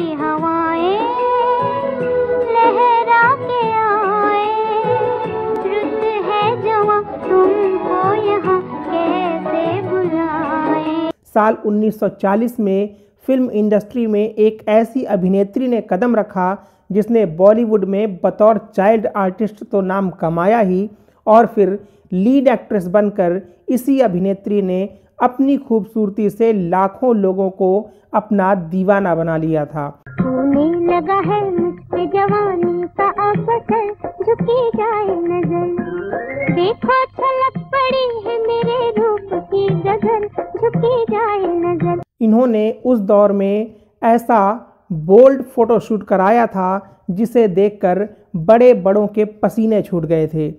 साल 1940 में film industry में एक ऐसी अभिनेत्री ने कदम रखा जिसने बॉलीवुड में बतौर चाइल्ड आर्टिस्ट तो नाम कमाया ही और फिर लीड एक्ट्रेस बनकर इसी अभिनेत्री ने अपनी खूबसूरती से लाखों लोगों को अपना दीवाना बना लिया था लगा है जवानी का झुकी जाए नजर देखो छलक पड़ी है मेरे रूप की झुकी जाए नजर इन्होंने उस दौर में ऐसा बोल्ड फोटोशूट कराया था जिसे देखकर बड़े बड़ों के पसीने छूट गए थे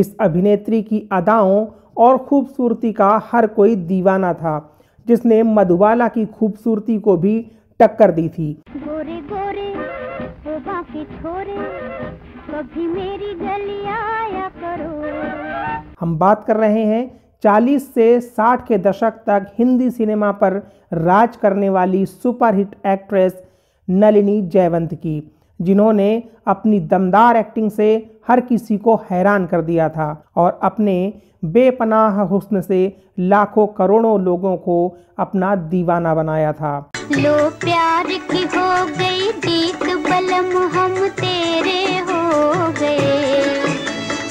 इस अभिनेत्री की अदाओं और खूबसूरती का हर कोई दीवाना था जिसने मधुबाला की खूबसूरती को भी टक्कर दी थी गोरे गोरे छोरे कभी मेरी गली आया करो हम बात कर रहे हैं 40 से 60 के दशक तक हिंदी सिनेमा पर राज करने वाली सुपरहिट एक्ट्रेस नलिनी जयवंत की जिन्होंने अपनी दमदार एक्टिंग से हर किसी को हैरान कर दिया था और अपने बेपनाह हुस्न से लाखों करोड़ों लोगों को अपना दीवाना बनाया था लो प्यार की हो गई दीक बलम हम तेरे हो गए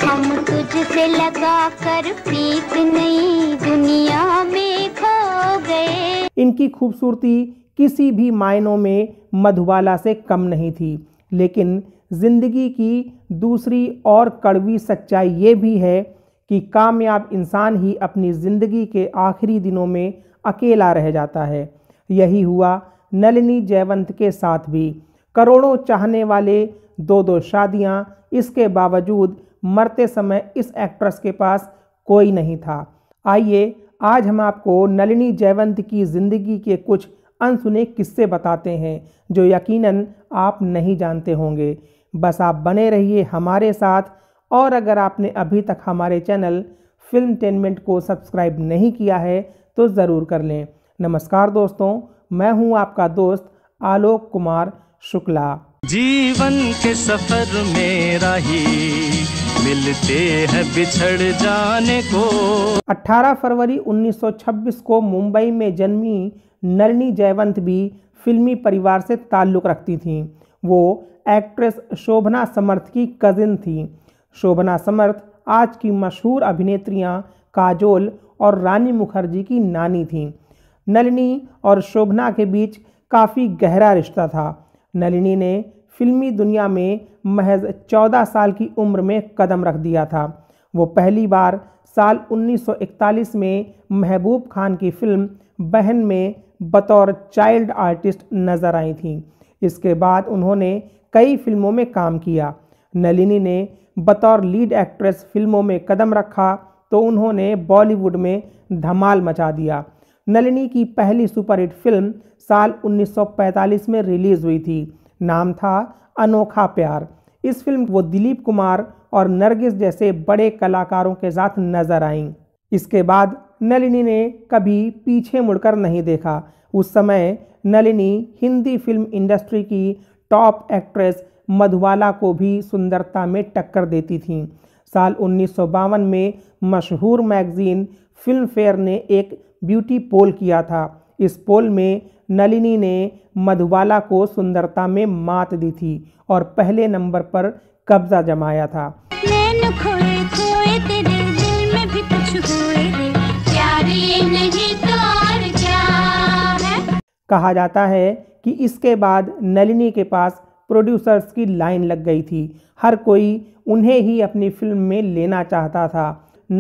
हम तुझसे लगा कर पीक नई दुनिया में खो गए इनकी खूबसूरती किसी भी मायनों में मधुबाला से कम नहीं थी लेकिन ज़िंदगी की दूसरी और कड़वी सच्चाई ये भी है कि कामयाब इंसान ही अपनी ज़िंदगी के आखिरी दिनों में अकेला रह जाता है यही हुआ नलिनी जयवंत के साथ भी करोड़ों चाहने वाले दो दो शादियां इसके बावजूद मरते समय इस एक्ट्रेस के पास कोई नहीं था आइए आज हम आपको नलिनी जयवंत की ज़िंदगी के कुछ अनसुने किस्से बताते हैं जो यकीनन आप नहीं जानते होंगे बस आप बने रहिए हमारे साथ और अगर आपने अभी तक हमारे चैनल फिल्म टेनमेंट को सब्सक्राइब नहीं किया है तो ज़रूर कर लें नमस्कार दोस्तों मैं हूं आपका दोस्त आलोक कुमार शुक्ला जीवन के सफर में ही मिलते हैं बिछड़ जाने को 18 फरवरी 1926 को मुंबई में जन्मी नलनी जयवंत भी फिल्मी परिवार से ताल्लुक़ रखती थीं वो एक्ट्रेस शोभना समर्थ की कज़िन थी शोभना समर्थ आज की मशहूर अभिनेत्रियां काजोल और रानी मुखर्जी की नानी थीं नलिनी और शोभना के बीच काफ़ी गहरा रिश्ता था नलिनी ने फिल्मी दुनिया में महज 14 साल की उम्र में कदम रख दिया था वो पहली बार साल 1941 में महबूब खान की फिल्म बहन में बतौर चाइल्ड आर्टिस्ट नज़र आई थीं इसके बाद उन्होंने कई फिल्मों में काम किया नलिनी ने बतौर लीड एक्ट्रेस फिल्मों में कदम रखा तो उन्होंने बॉलीवुड में धमाल मचा दिया नलिनी की पहली सुपरहिट फिल्म साल 1945 में रिलीज़ हुई थी नाम था अनोखा प्यार इस फिल्म वो दिलीप कुमार और नरगिस जैसे बड़े कलाकारों के साथ नजर आईं इसके बाद नलिनी ने कभी पीछे मुड़कर नहीं देखा उस समय नलिनी हिंदी फिल्म इंडस्ट्री की टॉप एक्ट्रेस मधुबाला को भी सुंदरता में टक्कर देती थीं साल उन्नीस में मशहूर मैगज़ीन फिल्म फेयर ने एक ब्यूटी पोल किया था इस पोल में नलिनी ने मधुबाला को सुंदरता में मात दी थी और पहले नंबर पर कब्जा जमाया था खोए, खोए, दिल, कहा जाता है कि इसके बाद नलिनी के पास प्रोड्यूसर्स की लाइन लग गई थी हर कोई उन्हें ही अपनी फिल्म में लेना चाहता था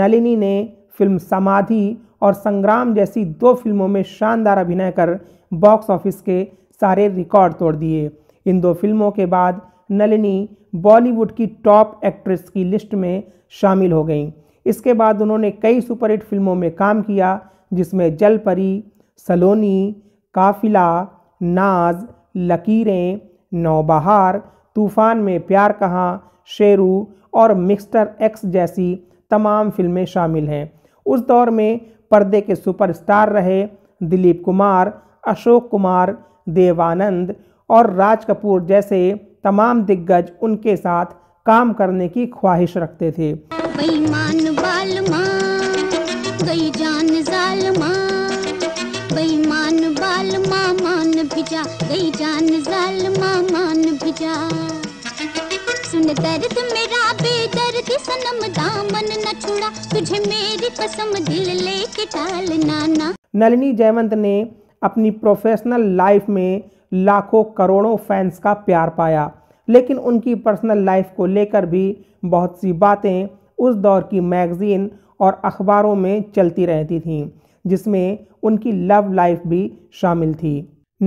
नलिनी ने फिल्म समाधि और संग्राम जैसी दो फिल्मों में शानदार अभिनय कर बॉक्स ऑफिस के सारे रिकॉर्ड तोड़ दिए इन दो फिल्मों के बाद नलिनी बॉलीवुड की टॉप एक्ट्रेस की लिस्ट में शामिल हो गई इसके बाद उन्होंने कई सुपरहिट फिल्मों में काम किया जिसमें जलपरी सलोनी काफिला नाज लकीरें नौबहार तूफ़ान में प्यार कहाँ शेरू और मिक्सटर एक्स जैसी तमाम फिल्में शामिल हैं उस दौर में पर्दे के सुपरस्टार रहे दिलीप कुमार अशोक कुमार देवानंद और राज कपूर जैसे तमाम दिग्गज उनके साथ काम करने की ख्वाहिश रखते थे गई जान मान भिजा सुन दर्द मेरा बेदर्द सनम दामन न छुड़ा तुझे मेरी कसम दिल लेके टाल नाना नलिनी जयवंत ने अपनी प्रोफेशनल लाइफ में लाखों करोड़ों फैंस का प्यार पाया लेकिन उनकी पर्सनल लाइफ को लेकर भी बहुत सी बातें उस दौर की मैगज़ीन और अखबारों में चलती रहती थीं जिसमें उनकी लव लाइफ भी शामिल थी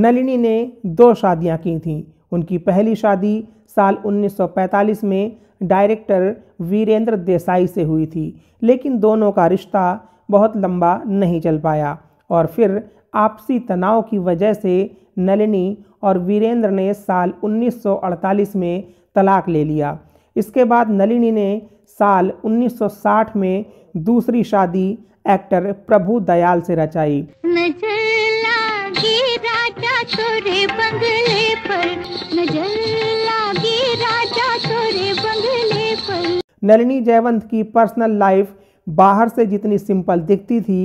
नलिनी ने दो शादियां की थीं उनकी पहली शादी साल 1945 में डायरेक्टर वीरेंद्र देसाई से हुई थी लेकिन दोनों का रिश्ता बहुत लंबा नहीं चल पाया और फिर आपसी तनाव की वजह से नलिनी और वीरेंद्र ने साल 1948 में तलाक ले लिया इसके बाद नलिनी ने साल 1960 में दूसरी शादी एक्टर प्रभु दयाल से रचाई बंगले पर नजर लागी राजा बंगले पर नलिनी जयवंत की पर्सनल लाइफ बाहर से जितनी सिंपल दिखती थी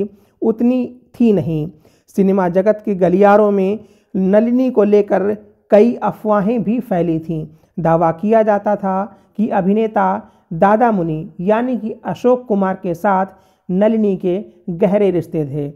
उतनी थी नहीं सिनेमा जगत के गलियारों में नलिनी को लेकर कई अफवाहें भी फैली थीं दावा किया जाता था कि अभिनेता दादा मुनि यानी कि अशोक कुमार के साथ नलिनी के गहरे रिश्ते थे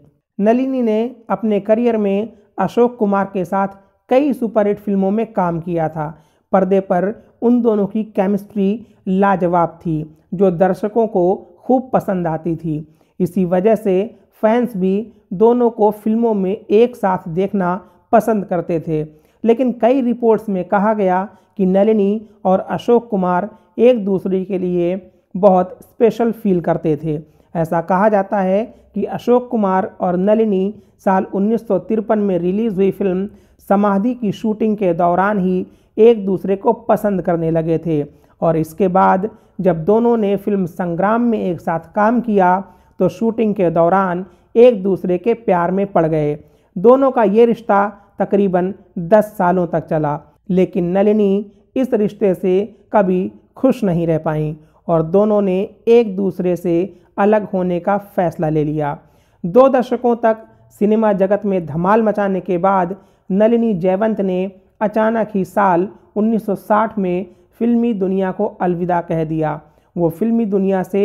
नलिनी ने अपने करियर में अशोक कुमार के साथ कई सुपरहिट फिल्मों में काम किया था पर्दे पर उन दोनों की केमिस्ट्री लाजवाब थी जो दर्शकों को खूब पसंद आती थी इसी वजह से फैंस भी दोनों को फिल्मों में एक साथ देखना पसंद करते थे लेकिन कई रिपोर्ट्स में कहा गया कि नलिनी और अशोक कुमार एक दूसरे के लिए बहुत स्पेशल फील करते थे ऐसा कहा जाता है कि अशोक कुमार और नलिनी साल उन्नीस में रिलीज़ हुई फिल्म समाधि की शूटिंग के दौरान ही एक दूसरे को पसंद करने लगे थे और इसके बाद जब दोनों ने फिल्म संग्राम में एक साथ काम किया तो शूटिंग के दौरान एक दूसरे के प्यार में पड़ गए दोनों का ये रिश्ता तकरीबन 10 सालों तक चला लेकिन नलिनी इस रिश्ते से कभी खुश नहीं रह पाई और दोनों ने एक दूसरे से अलग होने का फैसला ले लिया दो दशकों तक सिनेमा जगत में धमाल मचाने के बाद नलिनी जयवंत ने अचानक ही साल 1960 में फिल्मी दुनिया को अलविदा कह दिया वो फिल्मी दुनिया से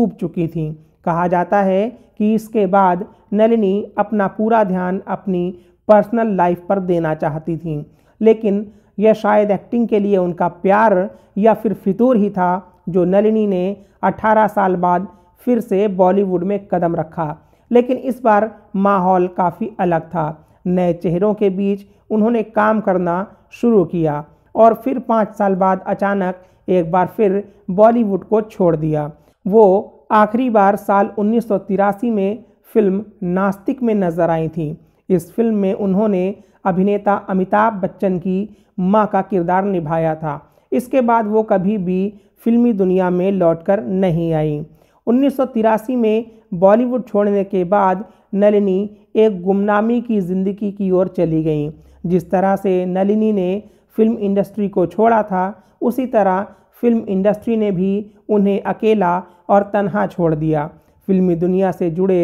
ऊब चुकी थीं कहा जाता है कि इसके बाद नलिनी अपना पूरा ध्यान अपनी पर्सनल लाइफ पर देना चाहती थीं लेकिन यह शायद एक्टिंग के लिए उनका प्यार या फिर फितूर ही था जो नलिनी ने 18 साल बाद फिर से बॉलीवुड में कदम रखा लेकिन इस बार माहौल काफ़ी अलग था नए चेहरों के बीच उन्होंने काम करना शुरू किया और फिर पाँच साल बाद अचानक एक बार फिर बॉलीवुड को छोड़ दिया वो आखिरी बार साल उन्नीस में फिल्म नास्तिक में नजर आई थी इस फिल्म में उन्होंने अभिनेता अमिताभ बच्चन की माँ का किरदार निभाया था इसके बाद वो कभी भी फिल्मी दुनिया में लौटकर नहीं आई उन्नीस में बॉलीवुड छोड़ने के बाद नलिनी एक गुमनामी की ज़िंदगी की ओर चली गई जिस तरह से नलिनी ने फिल्म इंडस्ट्री को छोड़ा था उसी तरह फिल्म इंडस्ट्री ने भी उन्हें अकेला और तन्हा छोड़ दिया फिल्मी दुनिया से जुड़े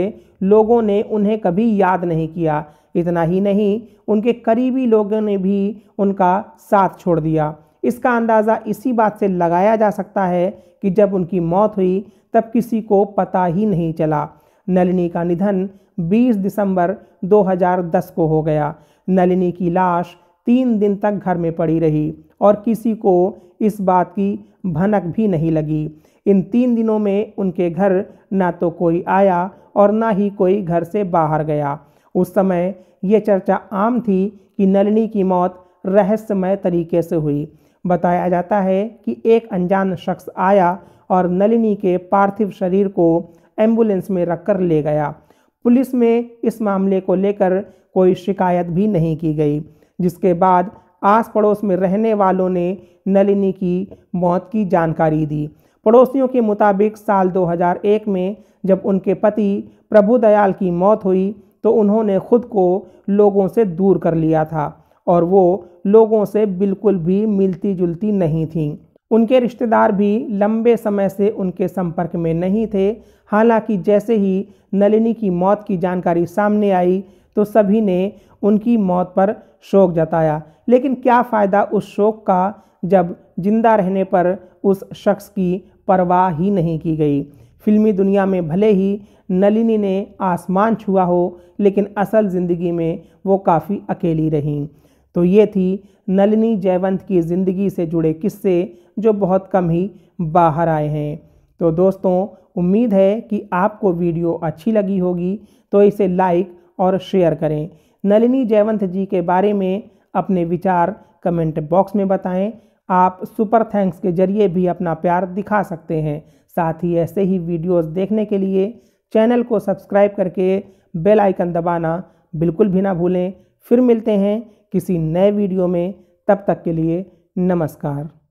लोगों ने उन्हें कभी याद नहीं किया इतना ही नहीं उनके करीबी लोगों ने भी उनका साथ छोड़ दिया इसका अंदाज़ा इसी बात से लगाया जा सकता है कि जब उनकी मौत हुई तब किसी को पता ही नहीं चला नलिनी का निधन 20 दिसंबर 2010 को हो गया नलिनी की लाश तीन दिन तक घर में पड़ी रही और किसी को इस बात की भनक भी नहीं लगी इन तीन दिनों में उनके घर ना तो कोई आया और ना ही कोई घर से बाहर गया उस समय ये चर्चा आम थी कि नलिनी की मौत रहस्यमय तरीके से हुई बताया जाता है कि एक अनजान शख्स आया और नलिनी के पार्थिव शरीर को एम्बुलेंस में रखकर ले गया पुलिस में इस मामले को लेकर कोई शिकायत भी नहीं की गई जिसके बाद आस पड़ोस में रहने वालों ने नलिनी की मौत की जानकारी दी पड़ोसियों के मुताबिक साल 2001 में जब उनके पति प्रभु दयाल की मौत हुई तो उन्होंने खुद को लोगों से दूर कर लिया था और वो लोगों से बिल्कुल भी मिलती जुलती नहीं थीं उनके रिश्तेदार भी लंबे समय से उनके संपर्क में नहीं थे हालांकि जैसे ही नलिनी की मौत की जानकारी सामने आई तो सभी ने उनकी मौत पर शोक जताया लेकिन क्या फ़ायदा उस शोक का जब जिंदा रहने पर उस शख्स की परवाह ही नहीं की गई फिल्मी दुनिया में भले ही नलिनी ने आसमान छुआ हो लेकिन असल ज़िंदगी में वो काफ़ी अकेली रहीं तो ये थी नलिनी जयवंत की ज़िंदगी से जुड़े किस्से जो बहुत कम ही बाहर आए हैं तो दोस्तों उम्मीद है कि आपको वीडियो अच्छी लगी होगी तो इसे लाइक और शेयर करें नलिनी जयवंत जी के बारे में अपने विचार कमेंट बॉक्स में बताएं आप सुपर थैंक्स के जरिए भी अपना प्यार दिखा सकते हैं साथ ही ऐसे ही वीडियोस देखने के लिए चैनल को सब्सक्राइब करके बेल आइकन दबाना बिल्कुल भी ना भूलें फिर मिलते हैं किसी नए वीडियो में तब तक के लिए नमस्कार